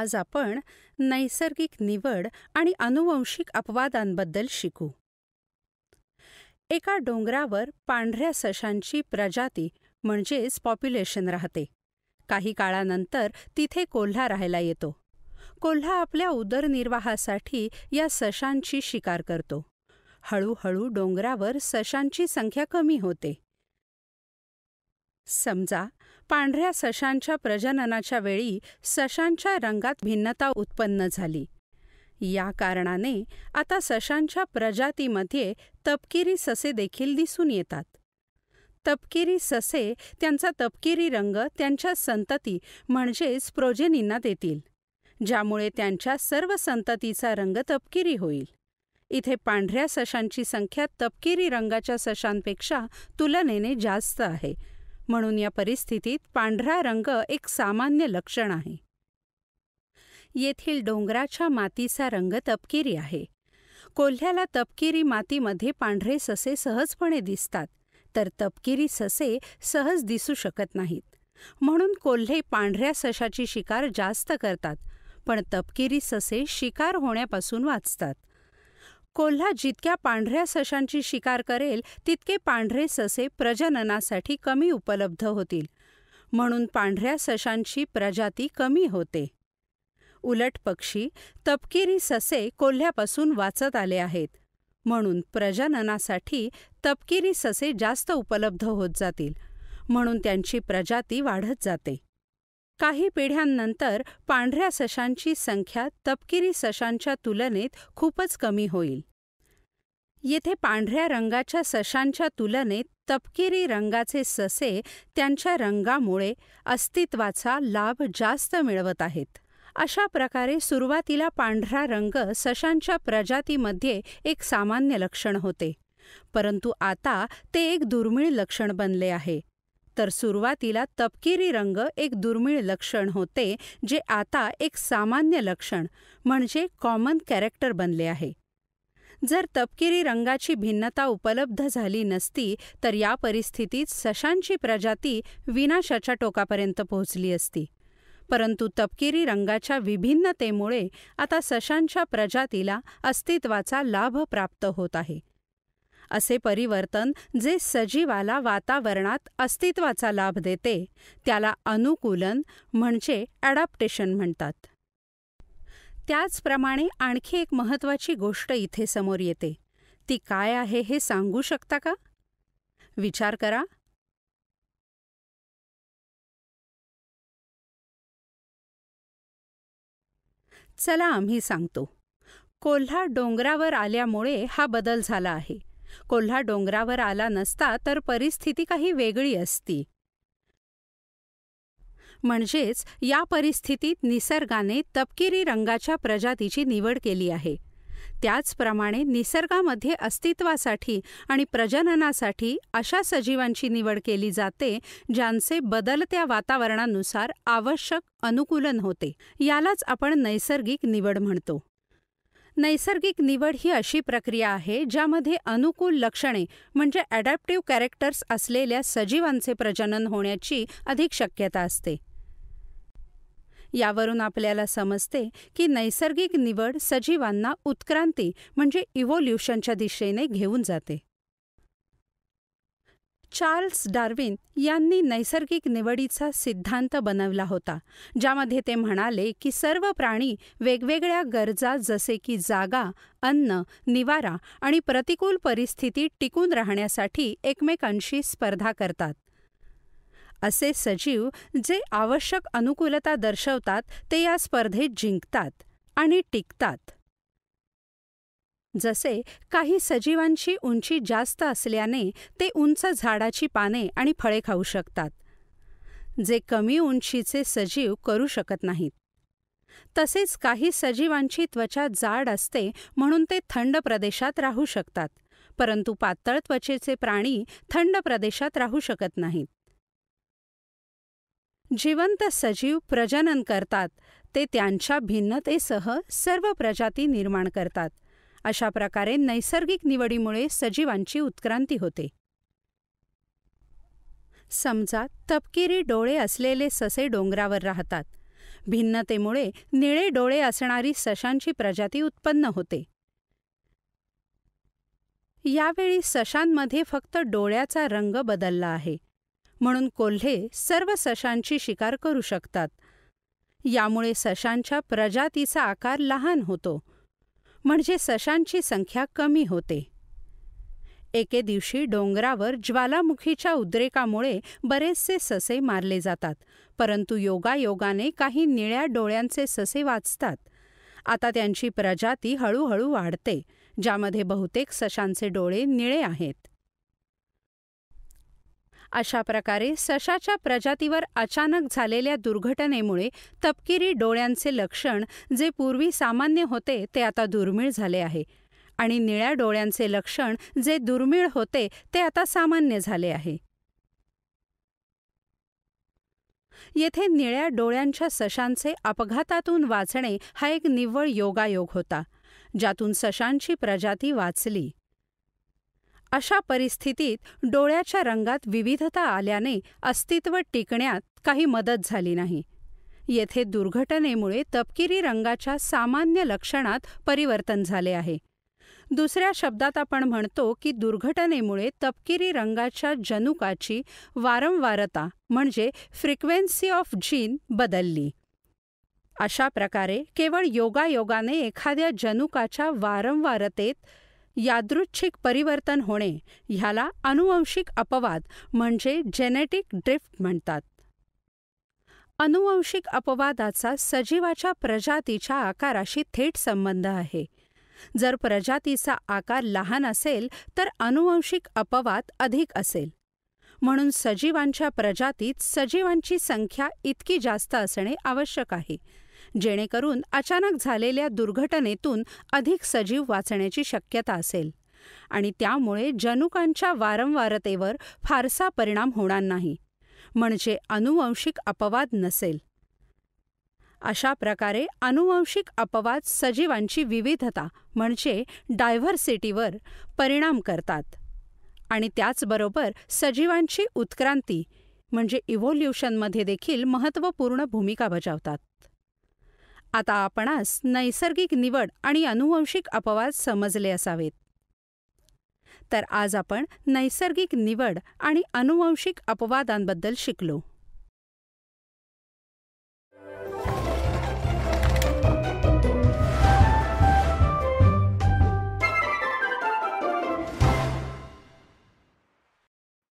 आज आपण नैसर्गिक निवड आणि अनुवंशिक अपवादांबद्दल शिकू एका डोंगरावर पांढऱ्या सशांची प्रजाती म्हणजेच पॉप्युलेशन राहते काही काळानंतर तिथे कोल्हा राहायला येतो कोल्हा आपल्या उदरनिर्वाहासाठी या सशांची शिकार करतो हळूहळू डोंगरावर सशांची संख्या कमी होते समजा पांढऱ्या सशांच्या प्रजननाच्या वेळी सशांच्या रंगात भिन्नता उत्पन्न झाली या कारणाने आता सशांच्या प्रजातीमध्ये तपकिरी ससे देखील दिसून येतात तपकिरी ससे त्यांचा तपकिरी रंग त्यांच्या संतती म्हणजेच प्रोजेनींना देतील ज्यामुळे त्यांच्या सर्व संततीचा रंग तपकिरी होईल इथे पांढऱ्या सशांची संख्या तपकिरी रंगाच्या सशांपेक्षा तुलनेने जास्त आहे म्हणून या परिस्थितीत पांढरा रंग एक सामान्य लक्षण आहे येथील डोंगराच्या मातीचा रंग तपकिरी आहे कोल्ह्याला तपकिरी मातीमध्ये पांढरे ससे सहजपणे दिसतात तर तपकिरी ससे सहज दिसू शकत नाहीत म्हणून कोल्हे पांढऱ्या सशाची शिकार जास्त करतात पण तपकिरी ससे शिकार होण्यापासून वाचतात कोल्हा जितक्या पांढऱ्या सशांची शिकार करेल तितके पांढरे ससे प्रजननासाठी कमी उपलब्ध होतील म्हणून पांढऱ्या सशांची प्रजाती कमी होते उलट पक्षी तपकिरी ससे कोल्ह्यापासून वाचत आले आहेत म्हणून प्रजननासाठी तपकिरी ससे जास्त उपलब्ध होत जातील म्हणून त्यांची प्रजाती वाढत जाते काही पिढ्यांनंतर पांढऱ्या सशांची संख्या तपकिरी सशांच्या तुलनेत खूपच कमी होईल येथे पांढऱ्या रंगाच्या सशांच्या तुलनेत तपकिरी रंगाचे ससे त्यांच्या रंगामुळे अस्तित्वाचा लाभ जास्त मिळवत आहेत अशा प्रकारे सुरुवातीला पांढरा रंग सशांच्या प्रजातीमध्ये एक सामान्य लक्षण होते परंतु आता ते एक दुर्मिळ लक्षण बनले आहे तर सुरुवातीला तपकिरी रंग एक दुर्मिळ लक्षण होते जे आता एक सामान्य लक्षण म्हणजे कॉमन कॅरेक्टर बनले आहे जर तपकिरी रंगाची भिन्नता उपलब्ध झाली नसती तर या परिस्थितीत सशांची प्रजाती विनाशाच्या टोकापर्यंत पोहोचली असती परंतु तपकिरी रंगाच्या विभिन्नतेमुळे आता सशांच्या प्रजातीला अस्तित्वाचा लाभ प्राप्त होत आहे असे परिवर्तन जे सजीवाला वातावरणात अस्तित्वाचा लाभ देते त्याला अनुकूलन म्हणजे ॲडॅप्टेशन म्हणतात त्याचप्रमाणे आणखी एक महत्त्वाची गोष्ट इथे समोर येते ती काय आहे हे सांगू शकता का विचार करा चला आम्ही सांगतो कोल्हा डोंगरावर आल्यामुळे हा बदल झाला आहे कोल्हा डोंगरावर आला नसता तर परिस्थिती काही वेगळी असती म्हणजेच या परिस्थितीत निसर्गाने तपकिरी रंगाच्या प्रजातीची निवड केली आहे त्याचप्रमाणे निसर्गामध्ये अस्तित्वासाठी आणि प्रजननासाठी अशा सजीवांची निवड केली जाते ज्यांचे बदलत्या वातावरणानुसार आवश्यक अनुकूलन होते यालाच आपण नैसर्गिक निवड म्हणतो नैसर्गिक निवड ही अशी प्रक्रिया आहे ज्यामध्ये अनुकूल लक्षणे म्हणजे ॲडॅप्टिव्ह कॅरेक्टर्स असलेल्या सजीवांचे प्रजनन होण्याची अधिक शक्यता असते यावरून आपल्याला समजते की नैसर्गिक निवड सजीवांना उत्क्रांती म्हणजे इव्होल्युशनच्या दिशेने घेऊन जाते चार्ल्स डार्विन यांनी नैसर्गिक निवडीचा सिद्धांत बनवला होता ज्यामध्ये ते म्हणाले की सर्व प्राणी वेगवेगळ्या गरजा जसे की जागा अन्न निवारा आणि प्रतिकूल परिस्थिती टिकून राहण्यासाठी एकमेकांशी स्पर्धा करतात असे सजीव जे आवश्यक अनुकूलता दर्शवतात ते या स्पर्धेत जिंकतात आणि टिकतात जसे काही सजीवांची उंची जास्त असल्याने ते उंच झाडाची पाने आणि फळे खाऊ शकतात जे कमी उंचीचे सजीव करू शकत नाहीत तसेच काही सजीवांची त्वचा जाड असते म्हणून ते थंड प्रदेशात राहू शकतात परंतु पातळ त्वचेचे प्राणी थंड प्रदेशात राहू शकत नाहीत जिवंत सजीव प्रजनन करतात ते त्यांच्या भिन्नतेसह सर्व प्रजाती निर्माण करतात अशा प्रकारे नैसर्गिक निवडीमुळे सजीवांची उत्क्रांती होते समजा तपकिरी डोळे असलेले ससे डोंगरावर राहतात भिन्नतेमुळे निळे डोळे असणारी सशांची प्रजाती उत्पन्न होते यावेळी सशांमध्ये फक्त डोळ्याचा रंग बदलला आहे म्हणून कोल्हे सर्व सशांची शिकार करू शकतात यामुळे सशांच्या प्रजातीचा आकार लहान होतो म्हणजे सशांची संख्या कमी होते एके दिवशी डोंगरावर ज्वालामुखीच्या उद्रेकामुळे बरेचसे ससे मारले जातात परंतु योगायोगाने काही निळ्या डोळ्यांचे ससे वाचतात आता त्यांची प्रजाती हळूहळू वाढते ज्यामध्ये बहुतेक सशांचे डोळे निळे आहेत अशा प्रकारे सशाच्या प्रजातीवर अचानक झालेल्या दुर्घटनेमुळे तपकिरी डोळ्यांचे लक्षण जे पूर्वी सामान्य होते ते आता दुर्मिळ झाले आहे आणि निळ्या डोळ्यांचे लक्षण जे दुर्मिळ होते ते आता सामान्य झाले आहे येथे निळ्या डोळ्यांच्या सशांचे अपघातातून वाचणे हा एक निव्वळ योगायोग होता ज्यातून सशांची प्रजाती वाचली अशा परिस्थितीत डोळ्याच्या रंगात विविधता आल्याने अस्तित्व टिकण्यात काही मदत झाली नाही येथे दुर्घटनेमुळे तपकिरी रंगाच्या सामान्य लक्षणात परिवर्तन झाले आहे दुसऱ्या शब्दात आपण म्हणतो की दुर्घटनेमुळे तपकिरी रंगाच्या जनुकाची वारंवारता म्हणजे फ्रिक्वेन्सी ऑफ जीन बदलली अशा प्रकारे केवळ योगायोगाने एखाद्या जनुकाच्या वारंवारतेत यादृच्छिक परिवर्तन होणे ह्याला अनुवंशिक अपवाद म्हणजे जेनेटिक ड्रिफ्ट म्हणतात अनुवंशिक अपवादाचा सजीवाच्या प्रजातीच्या आकाराशी थेट संबंध आहे जर प्रजातीचा आकार लहान असेल तर अनुवंशिक अपवाद अधिक असेल म्हणून सजीवांच्या प्रजातीत सजीवांची संख्या इतकी जास्त असणे आवश्यक आहे जेणेकरून अचानक झालेल्या दुर्घटनेतून अधिक सजीव वाचण्याची शक्यता असेल आणि त्यामुळे जनुकांच्या वारंवारतेवर फारसा परिणाम होणार नाही म्हणजे अनुवंशिक अपवाद नसेल अशा प्रकारे अनुवंशिक अपवाद सजीवांची विविधता म्हणजे डायव्हर्सिटीवर परिणाम करतात आणि त्याचबरोबर सजीवांची उत्क्रांती म्हणजे इव्होल्युशनमध्ये देखील महत्त्वपूर्ण भूमिका बजावतात आता आपणास नैसर्गिक निवड आणि अनुवंशिक अपवाद समजले असावेत तर आज आपण नैसर्गिक निवड आणि अनुवंशिक अपवादांबद्दल शिकलो